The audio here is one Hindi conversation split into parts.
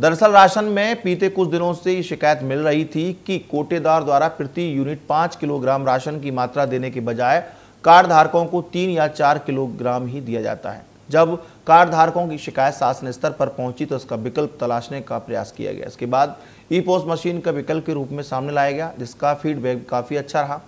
दरअसल राशन में पीते कुछ दिनों से ये शिकायत मिल रही थी कि कोटेदार द्वारा प्रति यूनिट पांच किलोग्राम राशन की मात्रा देने के बजाय कार्ड धारकों को तीन या चार किलोग्राम ही दिया जाता है जब कार्ड धारकों की शिकायत शासन स्तर पर पहुंची तो इसका विकल्प तलाशने का प्रयास किया गया इसके बाद ई पोस्ट मशीन का विकल्प के रूप में सामने लाया गया जिसका फीडबैक काफ़ी अच्छा रहा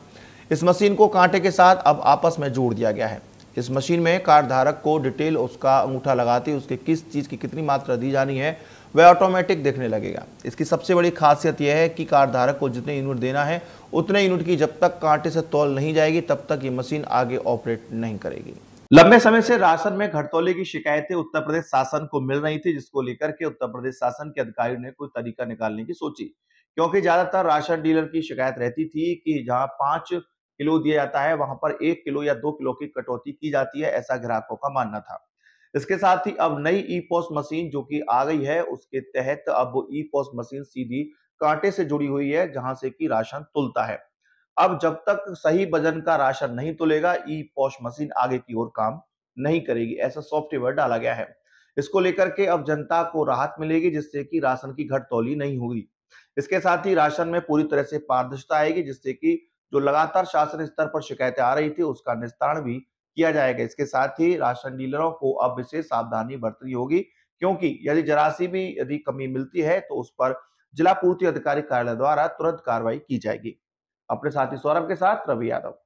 इस मशीन को कांटे के साथ अब आपस में जोड़ दिया गया है इस मशीन में कार धारक को डिटेल उसका अंगूठा लगाते उसके किस चीज़ की कितनी मात्रा दी जानी है वह ऑटोमेटिक देखने लगेगा इसकी सबसे बड़ी खासियत यह है कि कार धारक को जितने यूनिट देना है उतने यूनिट की जब तक कांटे से तौल नहीं जाएगी तब तक ये मशीन आगे ऑपरेट नहीं करेगी लंबे समय से राशन में घटतौले की शिकायतें उत्तर प्रदेश शासन को मिल रही थी जिसको लेकर के उत्तर प्रदेश शासन के अधिकारियों ने कोई तरीका निकालने की सोची क्योंकि ज्यादातर राशन डीलर की शिकायत रहती थी कि जहां पांच किलो दिया जाता है वहां पर एक किलो या दो किलो की कटौती की जाती है ऐसा ग्राहकों का मानना था इसके साथ ही अब नई ई पोस मशीन जो कि आ गई है उसके तहत अब ई पोस मशीन सीधी कांटे से जुड़ी हुई है जहां से कि राशन तुलता है अब जब तक सही वजन का राशन नहीं तुलेगा ई पोस मशीन आगे की ओर काम नहीं करेगी ऐसा सॉफ्टवेयर डाला गया है इसको लेकर के अब जनता को राहत मिलेगी जिससे कि राशन की घटतौली नहीं होगी इसके साथ ही राशन में पूरी तरह से पारदर्शिता आएगी जिससे कि जो लगातार शासन स्तर पर शिकायतें आ रही थी उसका निस्तारण भी किया जाएगा इसके साथ ही राशन डीलरों को अब विशेष सावधानी बरतनी होगी क्योंकि यदि जरासी भी यदि कमी मिलती है तो उस पर जिला पूर्ति अधिकारी कार्यालय द्वारा तुरंत कार्रवाई की जाएगी अपने साथी सौरभ के साथ रवि यादव